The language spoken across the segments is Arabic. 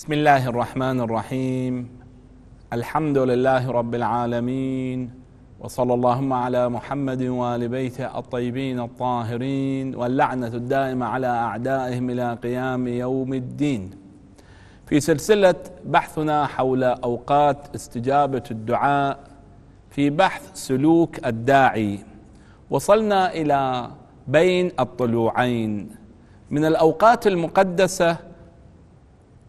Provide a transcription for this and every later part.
بسم الله الرحمن الرحيم الحمد لله رب العالمين وصلى اللهم على محمد وال بيته الطيبين الطاهرين واللعنة الدائمة على أعدائهم إلى قيام يوم الدين في سلسلة بحثنا حول أوقات استجابة الدعاء في بحث سلوك الداعي وصلنا إلى بين الطلوعين من الأوقات المقدسة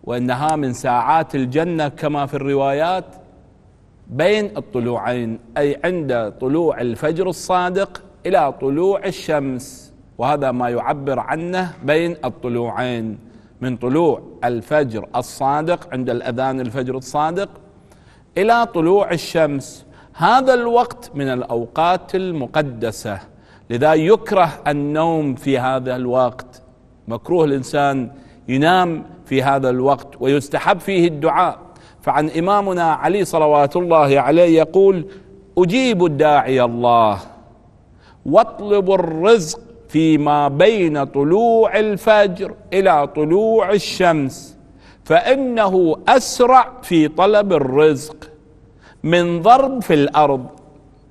وانها من ساعات الجنه كما في الروايات بين الطلوعين اي عند طلوع الفجر الصادق الى طلوع الشمس وهذا ما يعبر عنه بين الطلوعين من طلوع الفجر الصادق عند الاذان الفجر الصادق الى طلوع الشمس هذا الوقت من الاوقات المقدسه لذا يكره النوم في هذا الوقت مكروه الانسان ينام في هذا الوقت ويستحب فيه الدعاء فعن إمامنا علي صلوات الله عليه يقول أجيب الداعي الله واطلب الرزق فيما بين طلوع الفجر إلى طلوع الشمس فإنه أسرع في طلب الرزق من ضرب في الأرض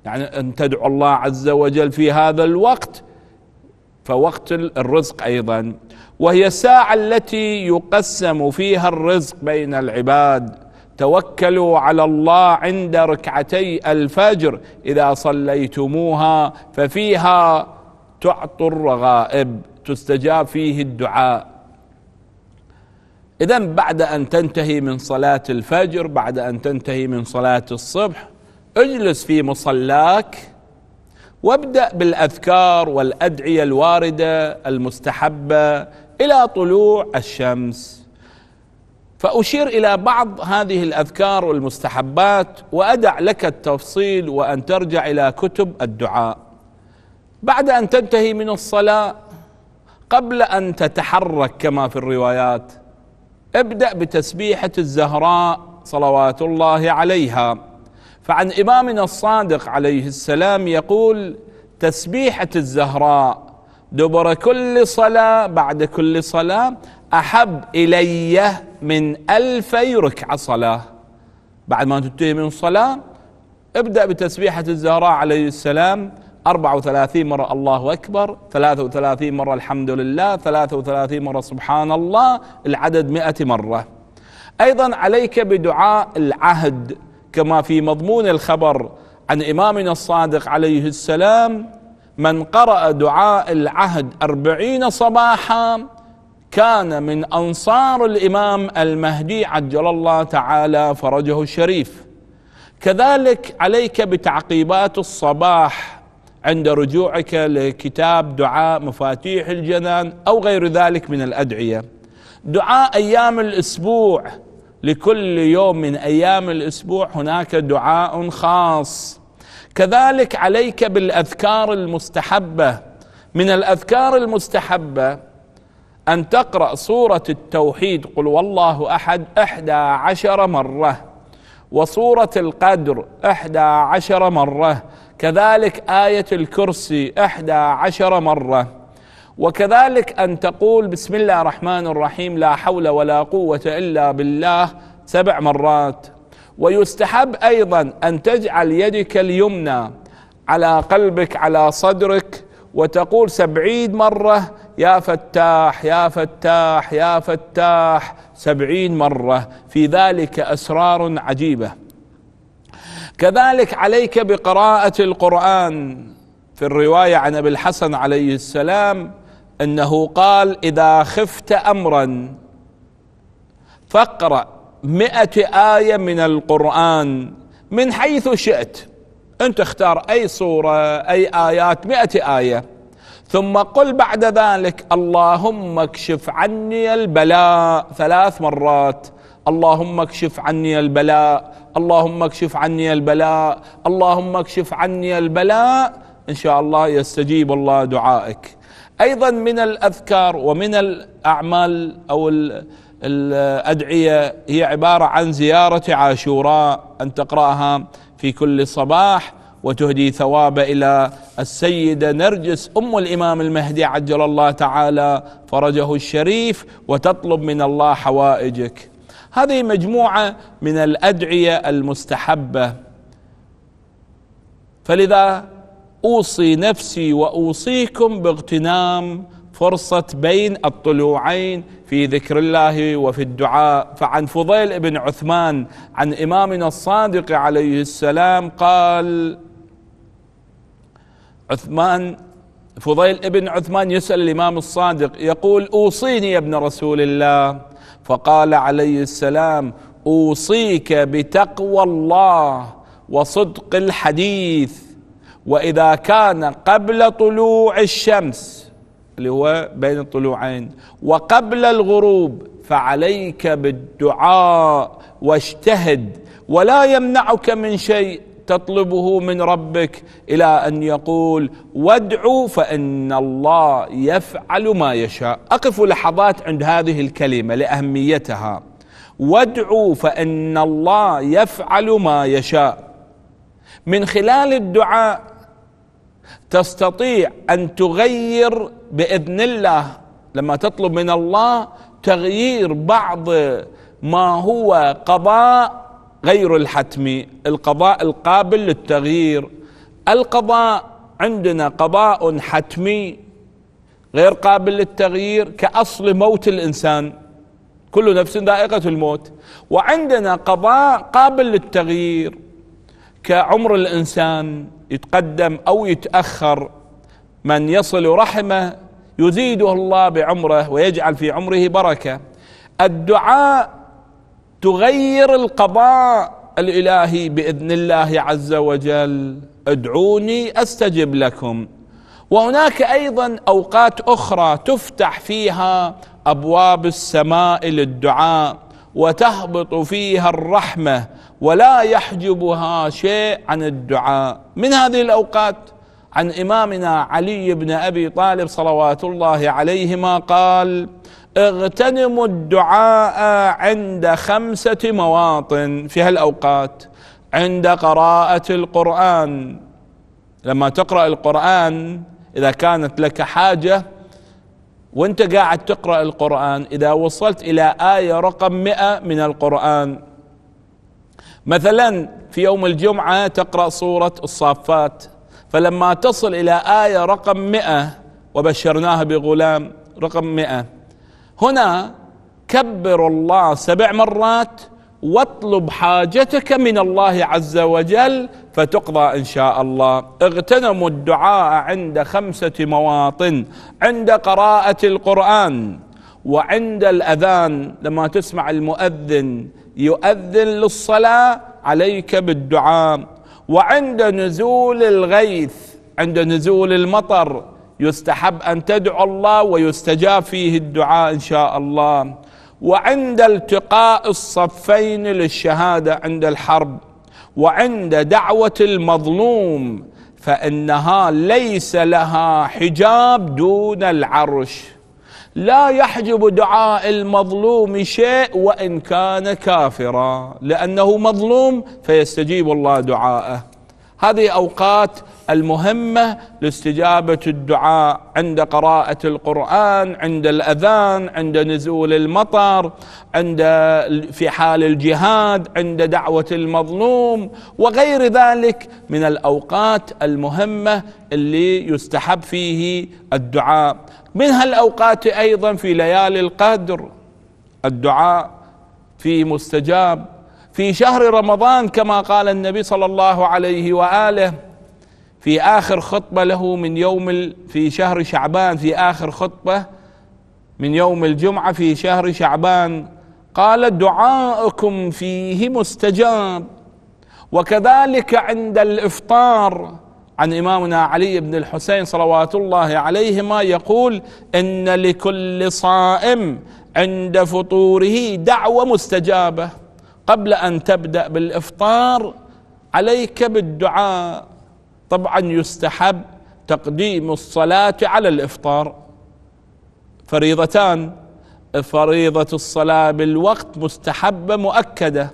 يعني أن تدعو الله عز وجل في هذا الوقت فوقت الرزق ايضا وهي الساعه التي يقسم فيها الرزق بين العباد توكلوا على الله عند ركعتي الفجر اذا صليتموها ففيها تعطوا الرغائب تستجاب فيه الدعاء اذا بعد ان تنتهي من صلاه الفجر بعد ان تنتهي من صلاه الصبح اجلس في مصلاك وابدأ بالأذكار والأدعية الواردة المستحبة إلى طلوع الشمس فأشير إلى بعض هذه الأذكار والمستحبات وأدع لك التفصيل وأن ترجع إلى كتب الدعاء بعد أن تنتهي من الصلاة قبل أن تتحرك كما في الروايات ابدأ بتسبيحة الزهراء صلوات الله عليها فعن إمامنا الصادق عليه السلام يقول تسبيحة الزهراء دبر كل صلاة بعد كل صلاة أحب إلي من ألفي ركعة صلاة بعد ما تنتهي من صلاة ابدأ بتسبيحة الزهراء عليه السلام 34 مرة الله أكبر 33 مرة الحمد لله 33 مرة سبحان الله العدد 100 مرة أيضا عليك بدعاء العهد كما في مضمون الخبر عن إمامنا الصادق عليه السلام من قرأ دعاء العهد أربعين صباحا كان من أنصار الإمام المهدي عجل الله تعالى فرجه الشريف كذلك عليك بتعقيبات الصباح عند رجوعك لكتاب دعاء مفاتيح الجنان أو غير ذلك من الأدعية دعاء أيام الأسبوع لكل يوم من ايام الاسبوع هناك دعاء خاص كذلك عليك بالاذكار المستحبه من الاذكار المستحبه ان تقرا سوره التوحيد قل والله احد احدى عشر مره وصوره القدر احدى عشر مره كذلك ايه الكرسي احدى عشر مره وكذلك أن تقول بسم الله الرحمن الرحيم لا حول ولا قوة إلا بالله سبع مرات ويستحب أيضا أن تجعل يدك اليمنى على قلبك على صدرك وتقول سبعين مرة يا فتاح يا فتاح يا فتاح سبعين مرة في ذلك أسرار عجيبة كذلك عليك بقراءة القرآن في الرواية عن أبي الحسن عليه السلام انه قال اذا خفت امرا فاقرا مئة آية من القرآن من حيث شئت أنت اختار أي صورة أي آيات مئة آية ثم قل بعد ذلك اللهم اكشف عني البلاء ثلاث مرات اللهم اكشف عني البلاء اللهم اكشف عني البلاء اللهم اكشف عني البلاء ان شاء الله يستجيب الله دعائك ايضا من الاذكار ومن الاعمال او الادعيه هي عباره عن زياره عاشوراء ان تقراها في كل صباح وتهدي ثواب الى السيده نرجس ام الامام المهدي عجل الله تعالى فرجه الشريف وتطلب من الله حوائجك هذه مجموعه من الادعيه المستحبه فلذا اوصي نفسي واوصيكم باغتنام فرصه بين الطلوعين في ذكر الله وفي الدعاء فعن فضيل بن عثمان عن امامنا الصادق عليه السلام قال عثمان فضيل ابن عثمان يسأل الإمام الصادق يقول أوصيني يا ابن رسول الله فقال عليه السلام أوصيك بتقوى الله وصدق الحديث واذا كان قبل طلوع الشمس اللي هو بين الطلوعين وقبل الغروب فعليك بالدعاء واجتهد ولا يمنعك من شيء تطلبه من ربك الى ان يقول وادعوا فان الله يفعل ما يشاء اقف لحظات عند هذه الكلمه لاهميتها وادعوا فان الله يفعل ما يشاء من خلال الدعاء تستطيع ان تغير باذن الله لما تطلب من الله تغيير بعض ما هو قضاء غير الحتمي القضاء القابل للتغيير القضاء عندنا قضاء حتمي غير قابل للتغيير كاصل موت الانسان كل نفس ذائقه الموت وعندنا قضاء قابل للتغيير كعمر الانسان يتقدم او يتاخر من يصل رحمه يزيده الله بعمره ويجعل في عمره بركه الدعاء تغير القضاء الالهي باذن الله عز وجل ادعوني استجب لكم وهناك ايضا اوقات اخرى تفتح فيها ابواب السماء للدعاء وتهبط فيها الرحمه ولا يحجبها شيء عن الدعاء من هذه الأوقات عن إمامنا علي بن أبي طالب صلوات الله عليهما قال اغتنموا الدعاء عند خمسة مواطن في هالأوقات عند قراءة القرآن لما تقرأ القرآن إذا كانت لك حاجة وانت قاعد تقرأ القرآن إذا وصلت إلى آية رقم مئة من القرآن مثلا في يوم الجمعة تقرأ سورة الصافات فلما تصل إلى آية رقم مئة وبشرناها بغلام رقم مئة هنا كبر الله سبع مرات واطلب حاجتك من الله عز وجل فتقضى ان شاء الله اغتنموا الدعاء عند خمسه مواطن عند قراءه القران وعند الاذان لما تسمع المؤذن يؤذن للصلاه عليك بالدعاء وعند نزول الغيث عند نزول المطر يستحب ان تدعو الله ويستجاب فيه الدعاء ان شاء الله وعند التقاء الصفين للشهاده عند الحرب وعند دعوه المظلوم فانها ليس لها حجاب دون العرش لا يحجب دعاء المظلوم شيء وإن كان كافرا لأنه مظلوم فيستجيب الله دعاءه هذه أوقات المهمة لاستجابة الدعاء عند قراءة القرآن عند الأذان عند نزول المطر عند في حال الجهاد عند دعوة المظلوم وغير ذلك من الأوقات المهمة اللي يستحب فيه الدعاء من هالأوقات أيضا في ليالي القدر الدعاء في مستجاب في شهر رمضان كما قال النبي صلى الله عليه واله في اخر خطبه له من يوم في شهر شعبان في اخر خطبه من يوم الجمعه في شهر شعبان قال دعاءكم فيه مستجاب وكذلك عند الافطار عن امامنا علي بن الحسين صلوات الله عليهما يقول ان لكل صائم عند فطوره دعوه مستجابه قبل ان تبدا بالافطار عليك بالدعاء طبعا يستحب تقديم الصلاه على الافطار فريضتان فريضه الصلاه بالوقت مستحبه مؤكده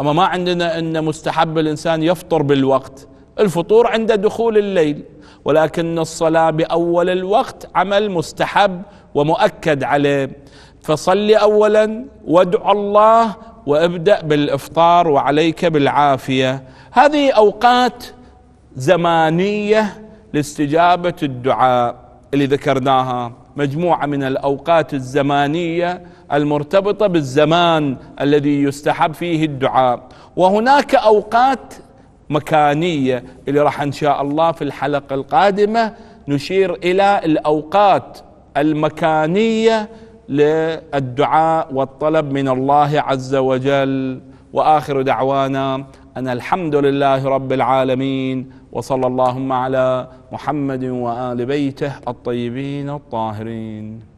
اما ما عندنا ان مستحب الانسان يفطر بالوقت الفطور عند دخول الليل ولكن الصلاه باول الوقت عمل مستحب ومؤكد عليه فصل اولا وادع الله وابدأ بالإفطار وعليك بالعافية هذه أوقات زمانية لاستجابة الدعاء اللي ذكرناها مجموعة من الأوقات الزمانية المرتبطة بالزمان الذي يستحب فيه الدعاء وهناك أوقات مكانية اللي راح إن شاء الله في الحلقة القادمة نشير إلى الأوقات المكانية للدعاء والطلب من الله عز وجل واخر دعوانا ان الحمد لله رب العالمين وصلى اللهم على محمد وال بيته الطيبين الطاهرين